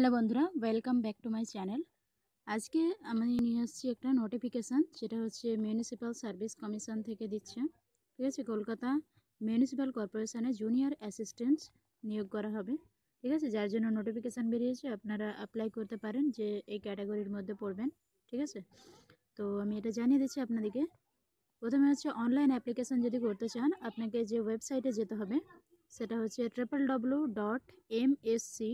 hello বন্ধুরা welcome back to my channel আজকে আমি নিয়ে আসছি একটা নোটিফিকেশান সেটা হচ্ছে মিউনিসিপ্যাল সার্ভিস কমিশন থেকে দিচ্ছে ঠিক আছে কলকাতা মিউনিসিপ্যাল কর্পোরেশনে জুনিয়র অ্যাসিস্ট্যান্ট নিয়োগ করা হবে ঠিক আছে যার জন্য নোটিফিকেশান বেরিয়েছে আপনারা অ্যাপ্লাই করতে পারেন যে এই ক্যাটাগরির মধ্যে পড়বেন ঠিক আছে তো আমি এটা জানিয়ে দিচ্ছি আপনাদেরকে প্রথমে হচ্ছে অনলাইন অ্যাপ্লিকেশান যদি করতে চান আপনাকে যে ওয়েবসাইটে যেতে হবে সেটা হচ্ছে triple W dot M S C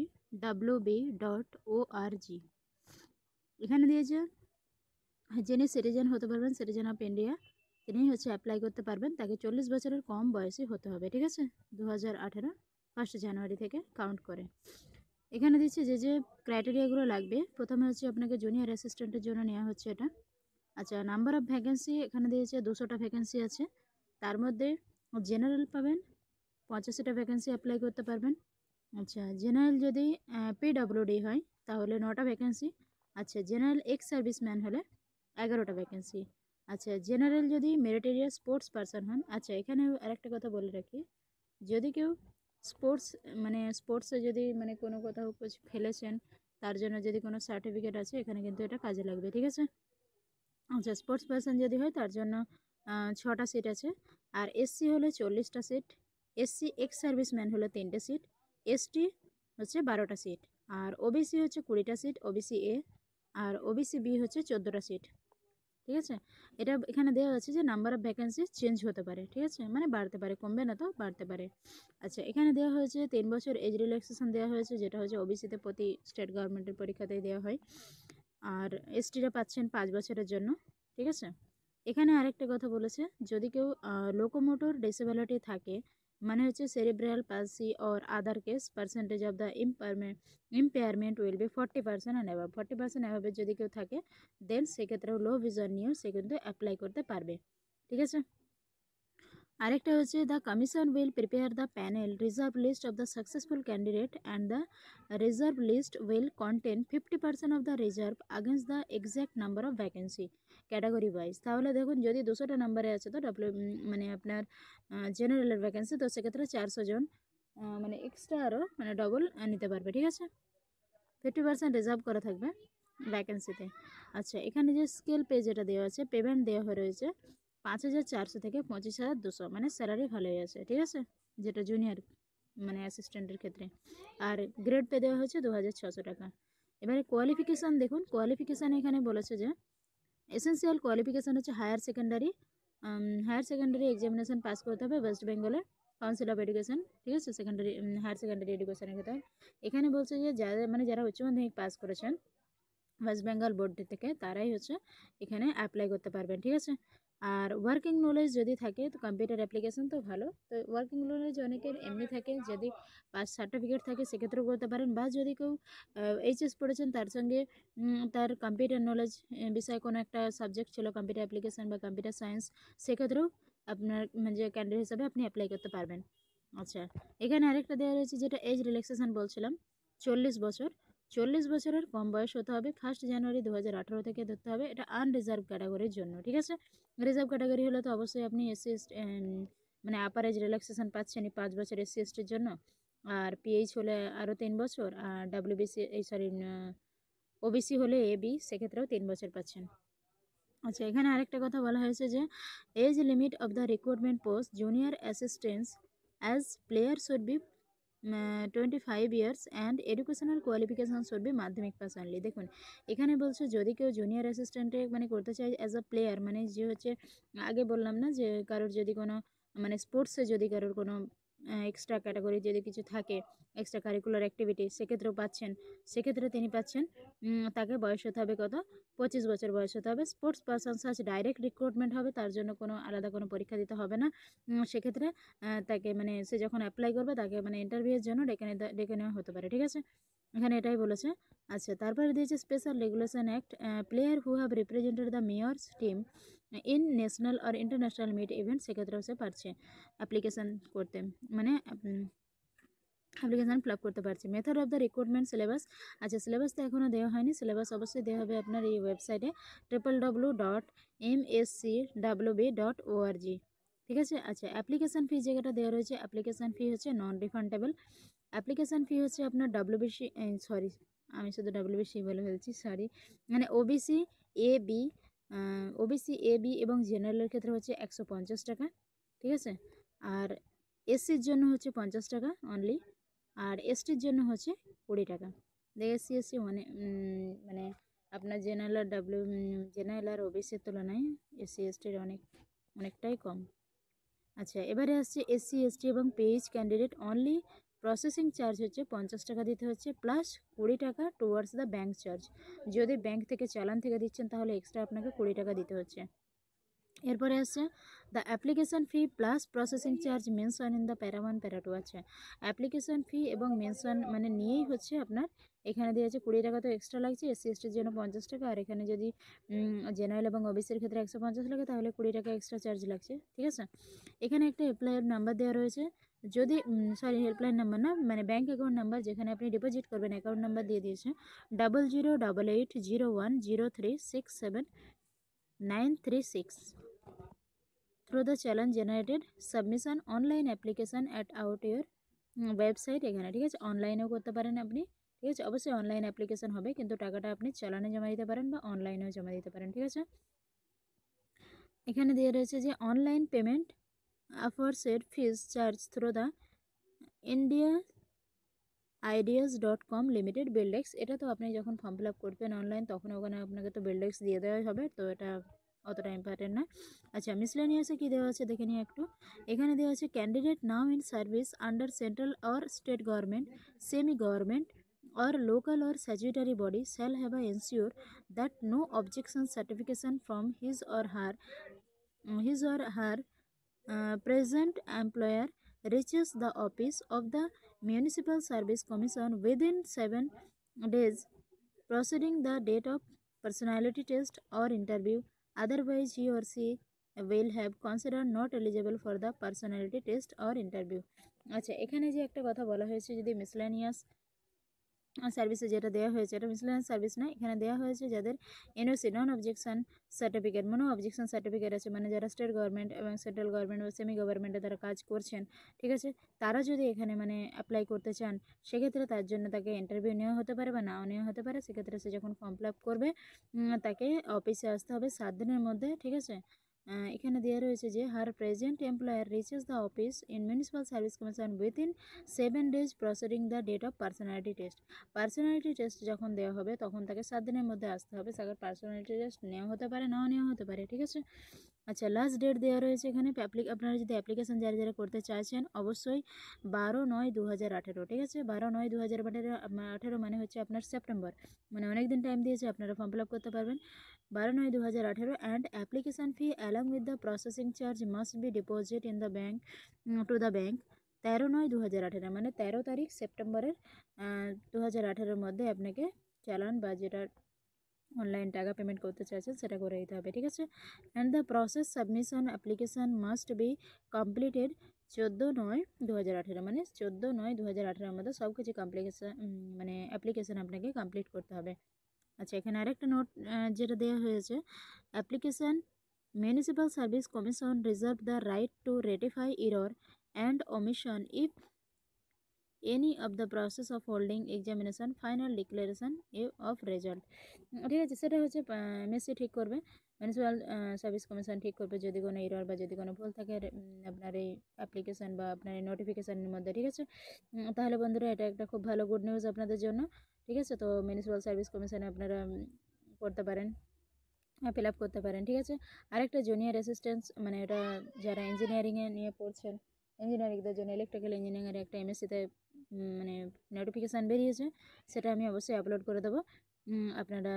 B dot O R G এখানে দিয়েছে যিনি সিটিজেন হতে পারবেন সিটিজেন অফ ইন্ডিয়া তিনি হচ্ছে অ্যাপ্লাই করতে পারবেন তাকে চল্লিশ বছরের কম বয়সে হতে হবে ঠিক আছে দু হাজার আঠেরো ফার্স্ট জানুয়ারি থেকে কাউন্ট করে এখানে দিচ্ছে যে যে ক্রাইটেরিয়াগুলো লাগবে প্রথমে হচ্ছে আপনাকে জুনিয়র অ্যাসিস্ট্যান্টের জন্য নেওয়া হচ্ছে এটা আচ্ছা নাম্বার অফ ভ্যাকেন্সি এখানে দিয়েছে দুশোটা ভ্যাকেন্সি আছে তার মধ্যে জেনারেল পাবেন পঁচাশিটা ভ্যাকেন্সি অ্যাপ্লাই করতে পারবেন আচ্ছা জেনারেল যদি পিডাব্লিউডি হয় তাহলে নটা ভ্যাকেন্সি আচ্ছা জেনারেল এক্স সার্ভিস ম্যান হলে এগারোটা ভ্যাকেন্সি আচ্ছা জেনারেল যদি মেরিটেরিয়া স্পোর্টস পারসন হন আচ্ছা এখানে আরেকটা কথা বলে রাখি যদি কেউ স্পোর্টস মানে স্পোর্টসে যদি মানে কোনো কোথাও কিছু খেলেছেন তার জন্য যদি কোনো সার্টিফিকেট আছে এখানে কিন্তু এটা কাজে লাগবে ঠিক আছে আচ্ছা স্পোর্টস পারসন যদি হয় তার জন্য ছটা সিট আছে আর এসসি হলে চল্লিশটা সিট এসসি এক্স সার্ভিসম্যান হলে তিনটে সিট এসটি হচ্ছে বারোটা সিট আর ওবিসি হচ্ছে কুড়িটা সিট ওবিসি এ আর ওবিসি বি হচ্ছে চোদ্দোটা সিট ঠিক আছে এটা এখানে দেওয়া আছে যে নাম্বার অফ ভ্যাকেন্সি চেঞ্জ হতে পারে ঠিক আছে মানে বাড়তে পারে কমবে না তো বাড়তে পারে আচ্ছা এখানে দেওয়া হয়েছে তিন বছর এজ রিল্যাক্সেশন দেওয়া হয়েছে যেটা হচ্ছে ওবিসিতে প্রতি স্টেট গভর্নমেন্টের পরীক্ষাতেই দেওয়া হয় আর এসটিরা পাচ্ছেন পাঁচ বছরের জন্য ঠিক আছে এখানে আরেকটা কথা বলেছে যদি কেউ লোকোমোটর ডিসেবিলিটি থাকে মানে হচ্ছে cerebral palsy or other case percentage of the impairment impairment will be forty percent and above forty percent above যদি কেউ থাকে দেন সেক্ষেত্রে লো ভিজন নিয়েও সে কিন্তু অ্যাপ্লাই করতে পারবে ঠিক আছে আরেকটা হচ্ছে the commission will prepare the panel reserve list of the successful candidate and the reserve list will contain fifty percent of the reserve against the exact number of vacancy category wise তাহলে দেখুন যদি দুশোটা নাম্বারে আছে তো W মানে আপনার জেনারেলের vacancy তো সেক্ষেত্রে চারশো জন মানে এক্সট্রা আরও মানে ডবল নিতে পারবে ঠিক আছে ফিফটি পার্সেন্ট রিজার্ভ করা থাকবে ভ্যাকেন্সিতে আচ্ছা এখানে যে স্কেল পে যেটা দেওয়া আছে পেমেন্ট দেওয়া হয়ে রয়েছে পাঁচ হাজার চারশো থেকে পঁচিশ হাজার দুশো মানে স্যালারি ভালোই আছে ঠিক আছে যেটা জুনিয়র মানে অ্যাসিস্ট্যান্টের ক্ষেত্রে আর গ্রেড পে দেওয়া হয়েছে দু হাজার ছশো টাকা এবারে কোয়ালিফিকেশান দেখুন কোয়ালিফিকেশান এখানে বলেছে যে এসেন্সিয়াল কোয়ালিফিকেশান হচ্ছে higher secondary higher secondary examination pass করতে হবে ওয়েস্ট বেঙ্গলের কাউন্সিল অফ এডুকেশন ঠিক আছে সেকেন্ডারি হায়ার সেকেন্ডারি এডুকেশানের ক্ষেত্রে এখানে বলছে যে যারা মানে যারা উচ্চ মাধ্যমিক পাস করেছেন ওয়েস্ট বেঙ্গল বোর্ড থেকে তারাই হচ্ছে এখানে অ্যাপ্লাই করতে পারবেন ঠিক আছে আর ওয়ার্কিং নলেজ যদি থাকে তো কম্পিউটার অ্যাপ্লিকেশন তো ভালো তো ওয়ার্কিং নলেজ অনেকের এমনি থাকে যদি পাস সার্টিফিকেট থাকে সেক্ষেত্রেও করতে পারেন বা যদি কেউ এইচএস পড়েছেন তার সঙ্গে তার কম্পিউটার নলেজ বিষয়ে কোনো একটা সাবজেক্ট ছিল কম্পিউটার অ্যাপ্লিকেশন বা কম্পিউটার সায়েন্স সেক্ষেত্রেও আপনার মানে যে ক্যান্ডিডেট হিসাবে আপনি অ্যাপ্লাই করতে পারবেন আচ্ছা এখানে আরেকটা দেওয়া রয়েছে যেটা এজ রিল্যাক্সেশন বলছিলাম চল্লিশ বছর চল্লিশ বছরের কম বয়স হতে হবে ফার্স্ট জানুয়ারি দু হাজার থেকে ধরতে হবে এটা আনরিজার্ভ ক্যাটাগরির জন্য ঠিক আছে রিজার্ভ ক্যাটাগরি হলে তো অবশ্যই আপনি এসসি মানে আপার এজ রিল্যাক্সেশন পাচ্ছেন পাঁচ বছর এসসি এসটির জন্য আর পিএইচ হলে আরও তিন বছর আর ডাব্লিউবিসি এই সরি ওবিসি হলে এ বি সেক্ষেত্রেও তিন বছর পাচ্ছেন আচ্ছা এখানে আরেকটা কথা বলা হয়েছে যে age limit of the recruitment post junior assistance as player should be twenty five years and educational qualification should be Madhyamik pass only দেখুন এখানে বলছে যদি কেউ জুনিয়র অ্যাসিস্ট্যান্টে মানে করতে চায় অ্যাজ আ প্লেয়ার মানে যে হচ্ছে আগে বললাম না যে কারোর যদি কোনো মানে স্পোর্টসে যদি কারোর কোনো এক্সট্রা ক্যাটাগরি যদি কিছু থাকে এক্সট্রা কারিকুলার অ্যাক্টিভিটি সেক্ষেত্রেও পাচ্ছেন সেক্ষেত্রে তিনি পাচ্ছেন তাকে বয়স হতে হবে কত পঁচিশ বছর বয়স হতে হবে sports person search direct recruitment হবে তার জন্য কোনো আলাদা কোনো পরীক্ষা দিতে হবে না সেক্ষেত্রে তাকে মানে সে যখন অ্যাপ্লাই করবে তাকে মানে ইন্টারভিউয়ের জন্য ডেকে ডেকে নেওয়া হতে পারে ঠিক আছে এখানে এটাই বলেছে আচ্ছা তারপরে দিয়েছে special regulation act player who have represented the mayor's team in national or international meet event সেক্ষেত্রেও সে পারছে অ্যাপ্লিকেশান করতে মানে অ্যাপ্লিকেশান ফিল করতে পারছে method of the recruitment syllabus আচ্ছা সিলেবাস তো এখনও দেওয়া হয়নি সিলেবাস অবশ্যই দেওয়া হবে আপনার এই ওয়েবসাইটে triple W dot M S C W B dot G ঠিক আছে আচ্ছা অ্যাপ্লিকেশান ফি জায়গাটা দেওয়া রয়েছে অ্যাপ্লিকেশান ফি হচ্ছে নন রিফান্ডেবল অ্যাপ্লিকেশান ফি হচ্ছে আপনার ডাব্লিউবিসি সরি আমি শুধু ডাব্লিউবিসি বলে ফেলছি সরি মানে OBC A B OBC A B এবং জেনারেলের ক্ষেত্রে হচ্ছে একশো টাকা ঠিক আছে আর এসসির জন্য হচ্ছে পঞ্চাশ টাকা অনলি আর এসটির জন্য হচ্ছে কুড়ি টাকা দেখে এসসি এসসি মানে মানে আপনার জেনারেল আর ডাব্লিউ জেনারেল আর ওবিসির তুলনায় এসসি এসটির অনেক অনেকটাই কম আচ্ছা এবারে আসছে এসসি এসটি এবং page candidate only processing charge হচ্ছে পঞ্চাশ টাকা দিতে হচ্ছে প্লাস কুড়ি টাকা টুয়ার্ডস দ্য ব্যাঙ্ক চার্জ যদি ব্যাঙ্ক থেকে চালান থেকে দিচ্ছেন তাহলে এক্সট্রা আপনাকে কুড়ি টাকা দিতে হচ্ছে এরপরে আসছে the application fee plus processing charge mention in the para one para two আছে অ্যাপ্লিকেশন ফি এবং মেনশন মানে নিয়েই হচ্ছে আপনার এখানে দিয়ে আছে কুড়ি টাকা তো এক্সট্রা লাগছে এসসি এসটির জন্য পঞ্চাশ টাকা আর এখানে যদি জেনারেল এবং অফিসের ক্ষেত্রে একশো পঞ্চাশ লাগে তাহলে কুড়ি টাকা এক্সট্রা চার্জ লাগছে ঠিক আছে এখানে একটা এপ্লাইয়ের নাম্বার দেওয়া রয়েছে যদি সরি হেল্পলাইন নাম্বার না মানে ব্যাঙ্ক অ্যাকাউন্ট নাম্বার যেখানে আপনি ডিপোজিট করবেন অ্যাকাউন্ট নাম্বার দিয়ে দিয়েছে double zero double eight zero one zero three six seven nine three six through the challenge generated submission online application at out your website এখানে ঠিক আছে অনলাইনেও করতে পারেন আপনি ঠিক আছে অবশ্যই অনলাইন অ্যাপ্লিকেশান হবে কিন্তু টাকাটা আপনি চালানে জমা দিতে পারেন বা অনলাইনেও জমা দিতে পারেন ঠিক আছে এখানে দিয়ে রয়েছে যে online payment aforesaid fees charged through the India ideas dot com limited BillDesk এটা তো আপনি যখন ফর্ম ফিল আপ করবেন অনলাইন তখন ওখানে আপনাকে তো বিল্ডেক্স দিয়ে দেওয়া হবে তো এটা অতটা ইম্পর্টেন্ট না আচ্ছা মিসলেনিয়াসে কী দেওয়া আছে দেখে নিই একটু এখানে দেওয়া আছে candidate now in service under central or state government semi government or local or statutory body shall have ensure that no objection certification from his or her his or her present employer reaches the office of the municipal service commission within seven days preceding the date of personality test or interview otherwise he or she will have considered not eligible for the personality test or interview আচ্ছা এখানে যে একটা কথা বলা হয়েছে যদি miscellaneous সার্ভিসে যেটা দেওয়া হয়েছে এটা মিসলেন্স সার্ভিস না এখানে দেওয়া হয়েছে যাদের এনওসি নন অবজেকশন সার্টিফিকেট মনো অবজেকশন সার্টিফিকেট আছে মানে যারা স্টেট গভর্নমেন্ট এবং সেন্ট্রাল গভর্নমেন্ট বা সেমি গভর্নমেন্টে তারা কাজ করছেন ঠিক আছে তারা যদি এখানে মানে অ্যাপ্লাই করতে চান সেক্ষেত্রে তার জন্য তাকে ইন্টারভিউ নেওয়া হতে পারে বা নাও নেওয়া হতে পারে সেক্ষেত্রে সে যখন ফর্ম ফিল আপ করবে তাকে অফিসে আসতে হবে সাত দিনের মধ্যে ঠিক আছে এখানে দেওয়া রয়েছে যে her present employer reaches the office in municipal service commission within seven days proceeding the date of personality test personality test যখন দেওয়া হবে তখন তাকে সাত দিনের মধ্যে আসতে হবে তাকে পার্সোনালিটি টেস্ট নেওয়া হতে পারে নাও নেওয়া হতে পারে ঠিক আছে আচ্ছা লাস্ট ডেট দেওয়া রয়েছে এখানে আপনারা যদি অ্যাপ্লিকেশান যারা যারা করতে চাইছেন অবশ্যই বারো নয় দু হাজার আঠেরো ঠিক আছে বারো নয় দু হাজার আঠেরো আঠেরো মানে হচ্ছে আপনার সেপ্টেম্বর মানে অনেক দিন টাইম দিয়েছে আপনারা ফর্ম ফিল আপ করতে পারবেন বারো নয় দু হাজার আঠেরো and application fee along with the processing charge must be deposit in the bank to the bank তেরো নয় দু হাজার আঠেরো মানে তেরো তারিখ সেপ্টেম্বরের দু হাজার আঠেরোর মধ্যে আপনাকে চালান বা যেটা অনলাইন টাকা পেমেন্ট করতে চাইছেন সেটা করে দিতে হবে ঠিক আছে and the process submission application must be completed চোদ্দো নয় দু হাজার আঠেরো মানে চোদ্দো নয় দু হাজার আঠেরোর মধ্যে সব কিছু কমপ্লিকেশান মানে অ্যাপ্লিকেশান আপনাকে কমপ্লিট করতে হবে আচ্ছা এখানে আরেকটা নোট যেটা দেওয়া হয়েছে application municipal service commission reserve the right to ratify error and omission if any of the process of holding examination final declaration of result ঠিক আছে সেটা হচ্ছে এমএসসি ঠিক করবে মিউনিসিপ্যাল সার্ভিস কমিশন ঠিক করবে যদি কোনো এরর বা যদি কোনো ভুল থাকে আপনার এই অ্যাপ্লিকেশান বা আপনার এই নোটিফিকেশানের মধ্যে ঠিক আছে তাহলে বন্ধুরা এটা একটা খুব ভালো গুড নিউজ আপনাদের জন্য ঠিক আছে তো মিউনিসিপ্যাল সার্ভিস কমিশনে আপনারা করতে পারেন ফিল আপ করতে পারেন ঠিক আছে আরেকটা জুনিয়র অ্যাসিস্ট্যান্স মানে এটা যারা ইঞ্জিনিয়ারিংয়ে নিয়ে পড়ছেন ইঞ্জিনিয়ারিংদের জন্য ইলেকট্রিক্যাল ইঞ্জিনিয়ারিং একটা এমএসসিতে মানে নোটিফিকেশান বেরিয়েছে সেটা আমি অবশ্যই আপলোড করে দেবো আপনারা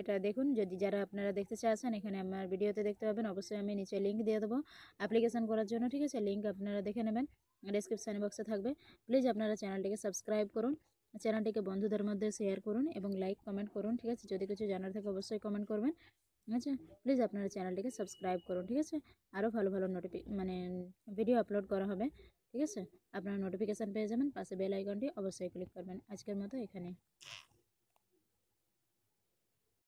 এটা দেখুন যদি যারা আপনারা দেখতে চাচ্ছেন এখানে আমার ভিডিওতে দেখতে পাবেন অবশ্যই আমি নিচে লিঙ্ক দিয়ে দেবো অ্যাপ্লিকেশান করার জন্য ঠিক আছে লিঙ্ক আপনারা দেখে নেবেন ডিসক্রিপশান বক্সে থাকবে প্লিজ আপনারা চ্যানেলটিকে সাবস্ক্রাইব করুন চ্যানেলটিকে বন্ধুদের মধ্যে শেয়ার করুন এবং লাইক কমেন্ট করুন ঠিক আছে যদি কিছু জানার থাকে অবশ্যই কমেন্ট করবেন আচ্ছা প্লিজ আপনারা চ্যানেলটিকে সাবস্ক্রাইব করুন ঠিক আছে আরও ভালো ভালো নোটিফি মানে ভিডিও আপলোড করা হবে ঠিক আছে আপনারা নোটিফিকেশান পেয়ে যাবেন পাশে বেল আইকনটি অবশ্যই ক্লিক করবেন আজকের মতো এখানে